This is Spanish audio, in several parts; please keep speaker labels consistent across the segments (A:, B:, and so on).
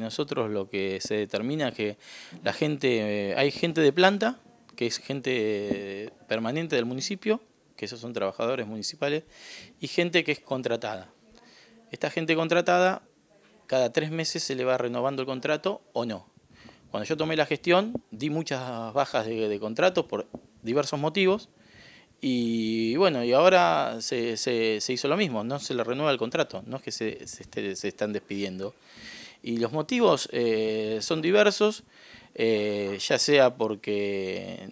A: Nosotros lo que se determina es que la gente, eh, hay gente de planta, que es gente eh, permanente del municipio, que esos son trabajadores municipales, y gente que es contratada. Esta gente contratada, cada tres meses se le va renovando el contrato o no. Cuando yo tomé la gestión, di muchas bajas de, contratos por diversos motivos, y bueno, y ahora se, hizo lo mismo, no se le renueva el contrato, no es que se, se están despidiendo. Y los motivos eh, son diversos, eh, ya sea porque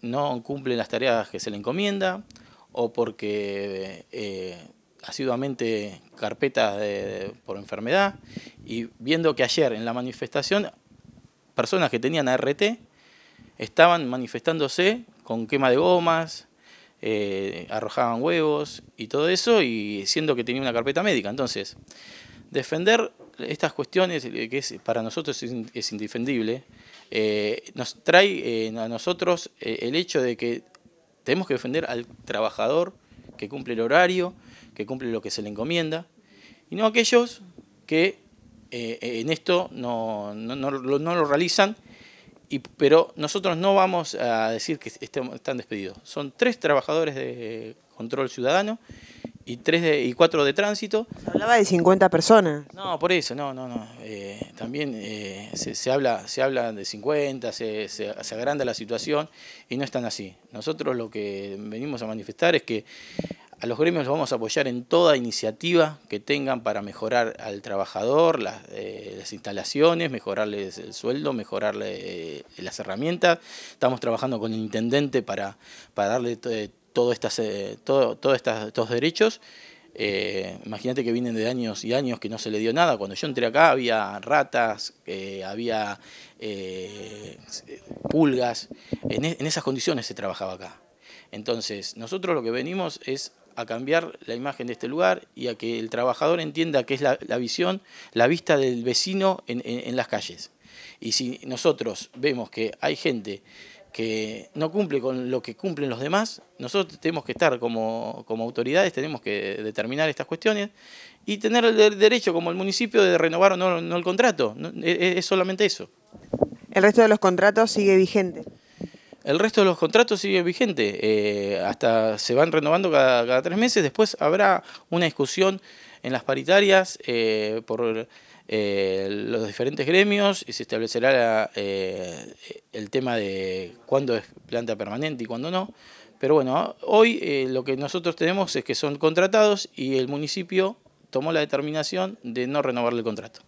A: no cumplen las tareas que se le encomienda o porque eh, asiduamente carpeta por enfermedad y viendo que ayer en la manifestación personas que tenían ART estaban manifestándose con quema de gomas, arrojaban huevos y todo eso, y siendo que tenía una carpeta médica. Entonces, defender estas cuestiones, eh, que para nosotros es, indefendible, eh, nos trae eh, a nosotros el hecho de que tenemos que defender al trabajador que cumple el horario, que cumple lo que se le encomienda, y no aquellos que en esto no lo realizan pero nosotros no vamos a decir que están despedidos. Son tres trabajadores de control ciudadano y tres y cuatro de tránsito. Se hablaba de 50 personas. No, por eso, no, no, no. Eh, también eh, se, habla, se habla de 50, se, se, agranda la situación y no están así. Nosotros lo que venimos a manifestar es que a los gremios los vamos a apoyar en toda iniciativa que tengan para mejorar al trabajador, eh, las, instalaciones, mejorarles el sueldo, mejorarle eh, las herramientas. Estamos trabajando con el intendente para, para darle eh, todos estas, estos derechos. Imagínate que vienen de años y años que no se le dio nada. Cuando yo entré acá había ratas, había pulgas. En, e, en esas condiciones se trabajaba acá. Entonces, nosotros lo que venimos es a cambiar la imagen de este lugar y a que el trabajador entienda que es la, visión, la vista del vecino en, las calles. Y si nosotros vemos que hay gente que no cumple con lo que cumplen los demás, nosotros tenemos que estar como, autoridades, tenemos que determinar estas cuestiones y tener el derecho como el municipio de renovar o no, el contrato. E-, e-, es solamente eso. ¿El resto de los contratos sigue vigente? El resto de los contratos sigue vigente, eh, hasta se van renovando cada, tres meses. Después habrá una discusión en las paritarias eh, por eh, los diferentes gremios y se establecerá el tema de cuándo es planta permanente y cuándo no. Pero bueno, hoy lo que nosotros tenemos es que son contratados y el municipio tomó la determinación de no renovarle el contrato.